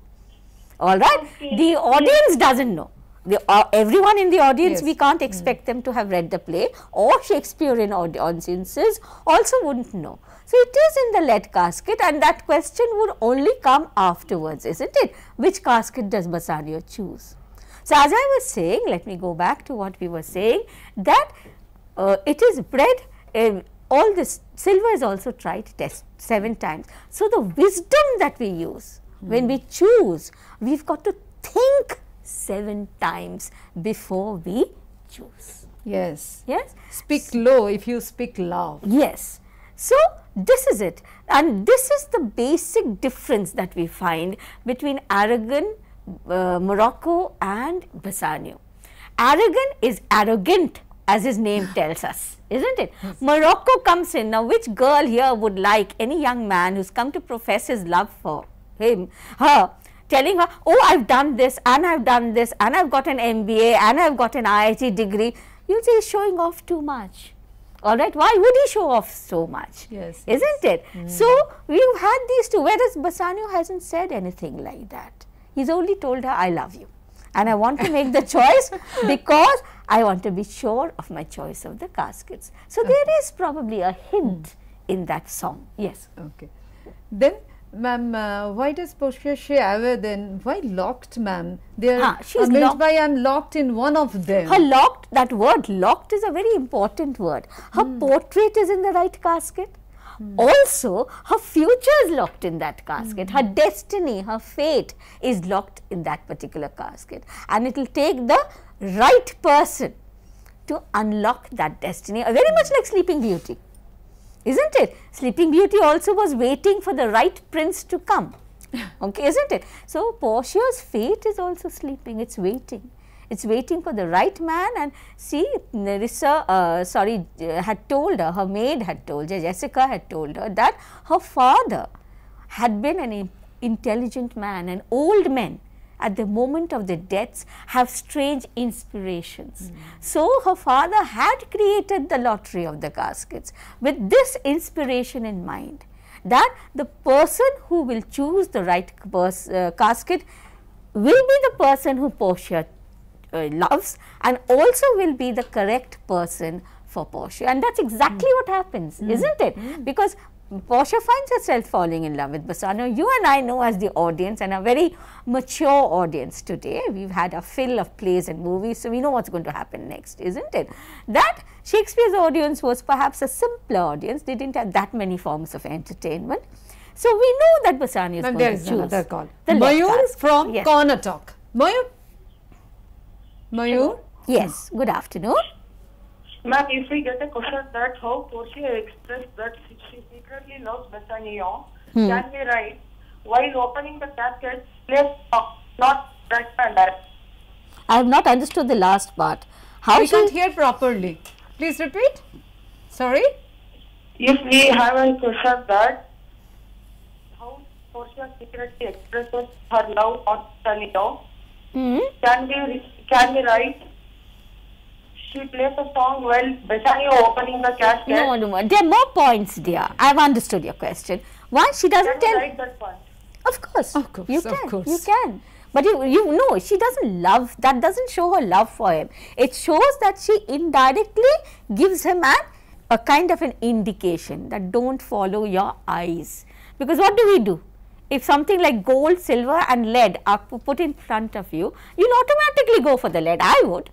All right. Okay. The audience does not know. The, uh, everyone in the audience, yes. we can't expect mm. them to have read the play or Shakespearean audiences also wouldn't know. So, it is in the lead casket and that question would only come afterwards, isn't it? Which casket does Bassanio choose? So, as I was saying, let me go back to what we were saying that uh, it is bred uh, all this silver is also tried test seven times. So, the wisdom that we use hmm. when we choose, we have got to think seven times before we choose. Yes. Yes. Speak low if you speak loud. Yes. So, this is it and this is the basic difference that we find between Aragon, uh, Morocco and Bassanio. Aragon is arrogant as his name tells us, isn't it? Morocco comes in. Now, which girl here would like any young man who's come to profess his love for him, her, telling her, oh, I've done this and I've done this and I've got an MBA and I've got an IIT degree. You'll say he's showing off too much. All right, why would he show off so much? Yes. Isn't yes. it? Mm. So, we've had these two, whereas Bassanio hasn't said anything like that. He's only told her, I love you. And I want to make the [laughs] choice because I want to be sure of my choice of the caskets. So okay. there is probably a hint mm. in that song. Yes. Okay. Then ma'am, uh, why does Poshya Shayava then, why locked ma'am? They are she's amazed by I am locked in one of them. Her locked, that word locked is a very important word. Her mm. portrait is in the right casket. Mm. Also, her future is locked in that casket. Mm. Her hmm. destiny, her fate is locked in that particular casket. And it will take the right person to unlock that destiny, very much like Sleeping Beauty, isn't it? Sleeping Beauty also was waiting for the right prince to come, [laughs] okay, isn't it? So, Portia's fate is also sleeping, it's waiting. It's waiting for the right man and see Nerissa, uh, sorry, uh, had told her, her maid had told her, Jessica had told her that her father had been an intelligent man, an old man at the moment of the deaths have strange inspirations. Mm. So, her father had created the lottery of the caskets with this inspiration in mind that the person who will choose the right uh, casket will be the person who Portia uh, loves and also will be the correct person for Portia. And that's exactly mm. what happens, mm. isn't it? Hmm. Because Portia finds herself falling in love with Bassano. You and I know as the audience and a very mature audience today, we've had a fill of plays and movies, so we know what's going to happen next, isn't it? That Shakespeare's audience was perhaps a simpler audience. They didn't have that many forms of entertainment. So we know that Bassani is going there to choose. another call. The Mayur from yes. Corner Talk. Mayur? Mayur? Yes. Good afternoon. Ma'am, if we get a question that how Portia expressed that she secretly loves Bassanio, hmm. can we write, while opening the casket, left not right and I have not understood the last part. How we can't hear properly. Please repeat. Sorry? If we have a question that how Portia secretly expresses her love on Bassanio, hmm. can, we, can we write, she plays the song well Besani opening the cash No, no, no There are more points, dear. I've understood your question. Why she doesn't tell... Right that point. Of course. Of course. You of can. Course. You can. But you, you know, she doesn't love, that doesn't show her love for him. It shows that she indirectly gives him a, a kind of an indication that don't follow your eyes. Because what do we do? If something like gold, silver and lead are put in front of you, you'll automatically go for the lead. I would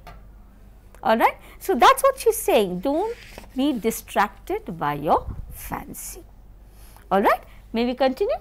all right. So, that is what she is saying do not be distracted by your fancy, all right. May we continue?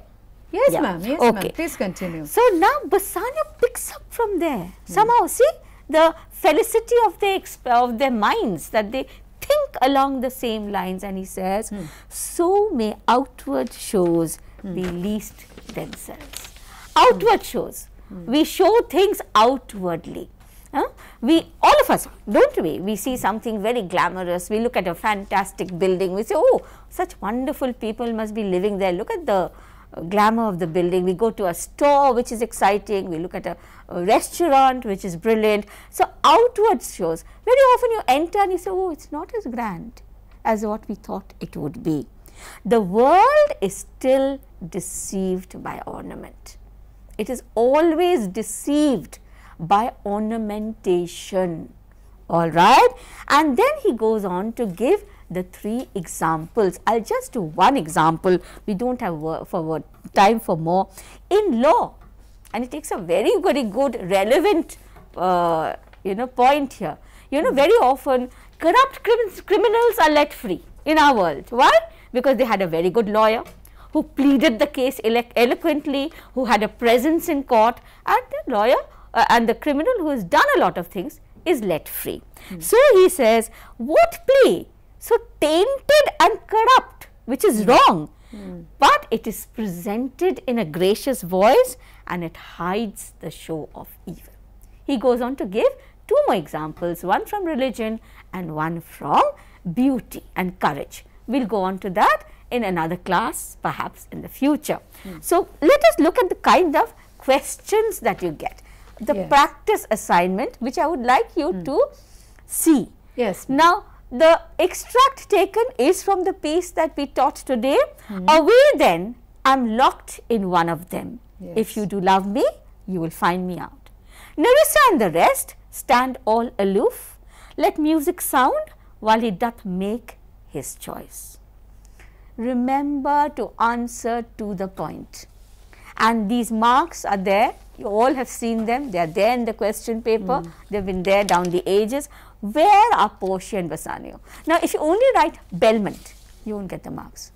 Yes, yeah. ma'am. Yes, okay. ma'am. Please continue. So, now Basana picks up from there somehow see the felicity of their, of their minds that they think along the same lines and he says, hmm. so may outward shows hmm. be least themselves. Outward hmm. shows. Hmm. We show things outwardly. Uh, we all of us don't we we see something very glamorous we look at a fantastic building we say oh such wonderful people must be living there look at the uh, glamour of the building we go to a store which is exciting we look at a, a restaurant which is brilliant so outward shows very often you enter and you say oh it's not as grand as what we thought it would be the world is still deceived by ornament it is always deceived by ornamentation. All right. And then he goes on to give the three examples. I'll just do one example. We don't have for time for more. In law, and it takes a very, very good, relevant, uh, you know, point here. You know, very often corrupt crim criminals are let free in our world. Why? Because they had a very good lawyer who pleaded the case eloquently, who had a presence in court and the lawyer uh, and the criminal who has done a lot of things is let free. Mm. So, he says what play so tainted and corrupt which is mm. wrong, mm. but it is presented in a gracious voice and it hides the show of evil. He goes on to give two more examples, one from religion and one from beauty and courage. We will go on to that in another class perhaps in the future. Hmm. So, let us look at the kind of questions that you get the yes. practice assignment which I would like you mm. to see. Yes. Now, the extract taken is from the piece that we taught today. Mm. Away then, I'm locked in one of them. Yes. If you do love me, you will find me out. Nerissa and the rest stand all aloof. Let music sound while he doth make his choice. Remember to answer to the point. And these marks are there you all have seen them. They are there in the question paper. Mm. They've been there down the ages. Where are Portia and Bassanio? Now, if you only write Belmont, you won't get the marks.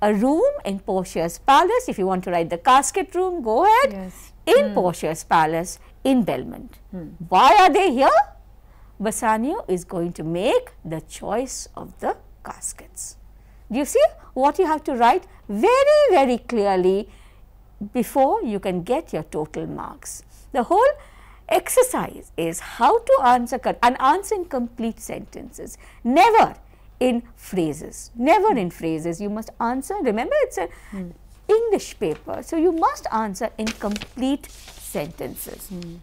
A room in Portia's palace, if you want to write the casket room, go ahead. Yes. In mm. Portia's palace, in Belmont. Mm. Why are they here? Bassanio is going to make the choice of the caskets. Do you see what you have to write very, very clearly before you can get your total marks. The whole exercise is how to answer and answer in complete sentences, never in phrases, never in phrases. You must answer, remember it's an mm. English paper, so you must answer in complete sentences. Mm.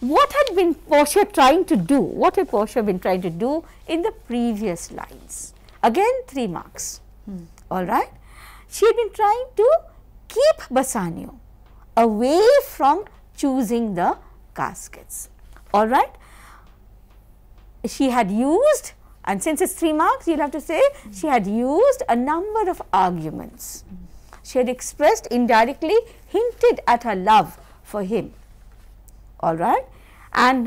What had been Portia trying to do? What had Portia been trying to do in the previous lines? Again, three marks. Mm. All right. She had been trying to keep Bassanio away from choosing the caskets. All right. She had used and since it's 3 marks you will have to say mm -hmm. she had used a number of arguments. Mm -hmm. She had expressed indirectly hinted at her love for him. All right. And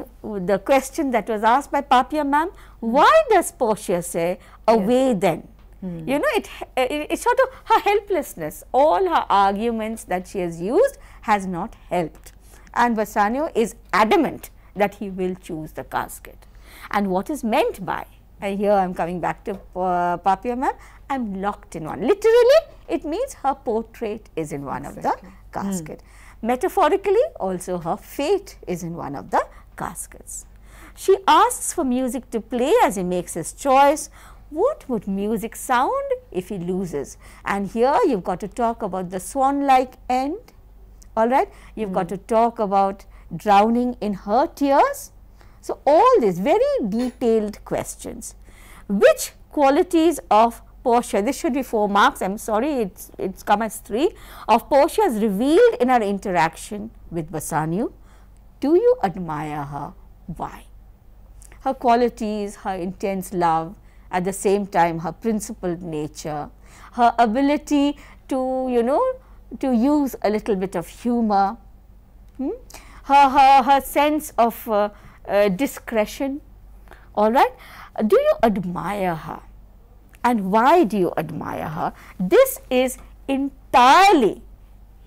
the question that was asked by Papia ma'am, why does Portia say away yes. then? Mm. You know, it, it, it sort of her helplessness, all her arguments that she has used has not helped. And Bassanio is adamant that he will choose the casket. And what is meant by, and here I am coming back to uh, Papia ma'am, I am locked in one. Literally, it means her portrait is in one exactly. of the hmm. casket. Mm. Metaphorically, also her fate is in one of the caskets. She asks for music to play as he makes his choice, what would music sound if he loses? And here you've got to talk about the swan-like end, all right? You've mm. got hmm. to talk about drowning in her tears. So, all these very detailed questions. Which qualities of Portia, this should be 4 marks, I am sorry it's, it's come as 3, of Portia's revealed in her interaction with Bassanio. Do you admire her? Why? Her qualities, her intense love, at the same time her principled nature, her ability to you know to use a little bit of humor, hmm? her, her, her sense of uh, uh, discretion, all right. Do you admire her and why do you admire her? This is entirely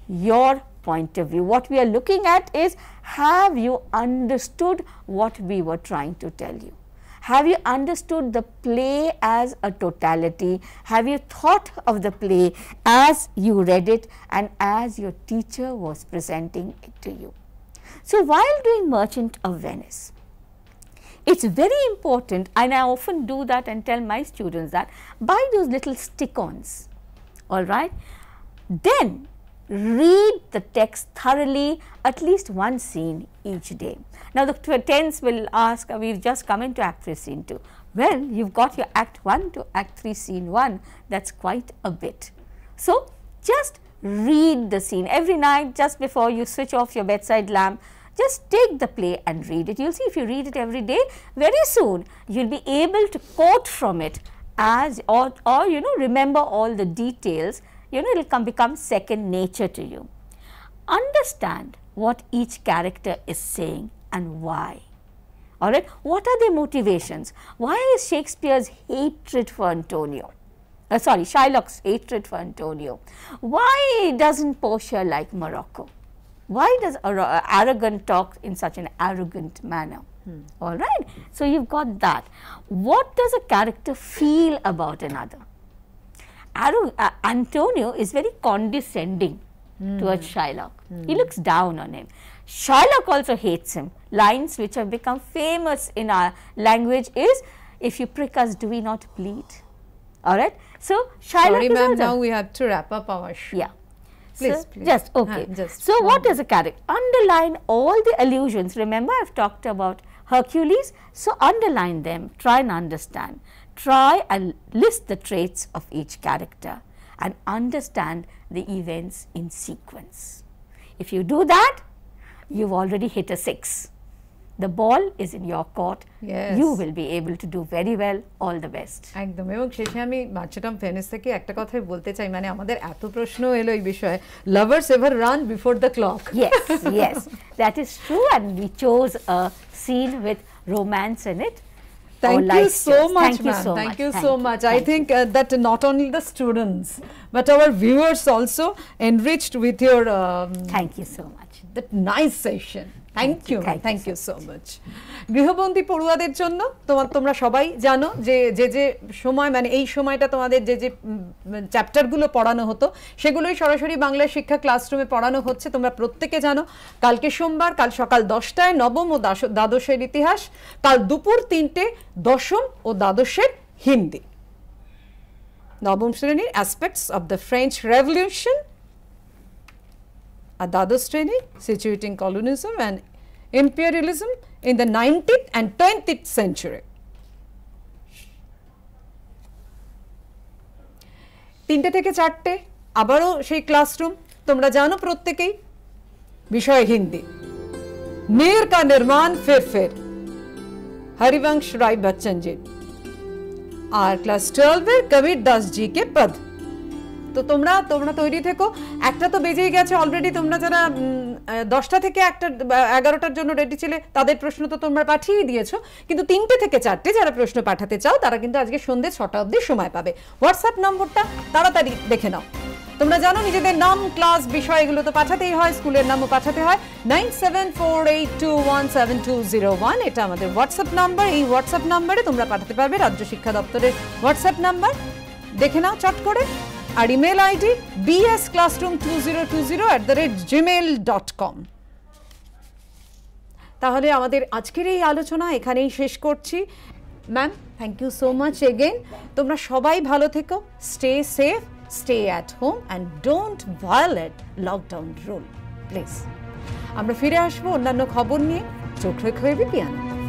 your point of view. What we are looking at is have you understood what we were trying to tell you? Have you understood the play as a totality? Have you thought of the play as you read it and as your teacher was presenting it to you? So, while doing Merchant of Venice, it's very important and I often do that and tell my students that buy those little stick-ons, all right. Then read the text thoroughly at least one scene each day. Now, the tense will ask uh, we have just come into act 3 scene 2. Well, you have got your act 1 to act 3 scene 1 that is quite a bit. So, just read the scene every night just before you switch off your bedside lamp just take the play and read it. You will see if you read it every day very soon you will be able to quote from it as or, or you know remember all the details you know, it will come, become second nature to you. Understand what each character is saying and why. All right, what are their motivations? Why is Shakespeare's hatred for Antonio? Uh, sorry, Shylock's hatred for Antonio. Why doesn't Portia like Morocco? Why does uh, Aragon talk in such an arrogant manner? Hmm. All right, so you've got that. What does a character feel about another? Aru, uh, Antonio is very condescending mm. towards Shylock. Mm. He hmm. looks down on him. Shylock also hates him. Lines which have become famous in our language is, if you prick us, do we not bleed? All right. So, Shylock Sorry, ma'am, now we have to wrap up our show. Yeah. Please, please. Just, uh, okay. Ha, just so, what is a character? Underline all the allusions. Remember, I have talked about Hercules. So, underline them. Try and understand. Try and list the traits of each character and understand the events in sequence. If you do that, you've already hit a 6. The ball is in your court. Yes. You will be able to do very well. All the best. একদম এবং শেষে আমি মার্চেটাম ফেনেস থেকে একটা কথাই বলতে চাই মানে আমাদের এত প্রশ্ন এলো এই বিষয়ে lovers ever run before the clock yes Yes, that is true and we chose a scene with romance in Thank you so much, Thank you so Thank much. you so much. I think uh, that not only the students, but our viewers also enriched with your. Um, Thank you so much. That nice session. Thank you thank you so much গৃহবন্দী পড়ুয়াদের জন্য তোমার তোমরা সবাই জানো যে যে যে সময় মানে এই সময়টা তোমাদের যে যে চ্যাপ্টারগুলো পড়ানো হতো সেগুলোই সরাসরি বাংলা শিক্ষা ক্লাসরুমে পড়ানো হচ্ছে তোমরা প্রত্যেকে জানো কালকে সোমবার কাল সকাল দশটায় নবম ও দ্বাদশের ইতিহাস কাল দুপুর তিনটে দশম ও দ্বাদশের হিন্দি নবম শ্রেণীর aspects of the French revolution আর দ্বাদশ শ্রেণী situating colonialism and imperialism in the 19th and 20th century. তিনটে থেকে চারটে আবারও সেই ক্লাসরুম তোমরা জানো প্রত্যেকেই বিষয় হিন্দি मीर का निर्माण फिर फिर हरिवंश राय बच्चन जी आर क्लास ट्वेल्व में कबीर दास जी के पद তো তোমরা তোমরা তৈরি থেকো একটা তো বেজেই গেছে অলরেডি তোমরা যারা দশটা থেকে একটা এগারোটার জন্য রেডি ছিলে তাদের প্রশ্ন তো তোমরা পাঠিয়েই দিয়েছো কিন্তু তিনটে থেকে চারটে যারা প্রশ্ন পাঠাতে চাও তারা কিন্তু আজকে সন্ধে ছটা অবধি সময় পাবে হোয়াটসঅ্যাপ নম্বরটা তাড়াতাড়ি দেখে নাও তোমরা জানো নিজেদের নাম ক্লাস বিষয় এগুলো তো পাঠাতেই হয় স্কুলের নামও পাঠাতে হয় nine seven four eight two one seven two zero one এটা আমাদের হোয়াটসঅ্যাপ নাম্বার এই হোয়াটসঅ্যাপ নাম্বারে তোমরা পাঠাতে পারবে রাজ্য শিক্ষা দপ্তরের হোয়াটসঅ্যাপ নাম্বার দেখে নাও চট করে আর email ID BS classroom two zero two zero at the rate Gmail dot com তাহলে আমাদের আজকের এই আলোচনা এখানেই শেষ করছি ma'am thank you so much again তোমরা সবাই ভালো থেকো stay safe stay at home and don't violate lockdown rule please আমরা ফিরে আসবো অন্যান্য খবর নিয়ে চোখ রেখে এবিপি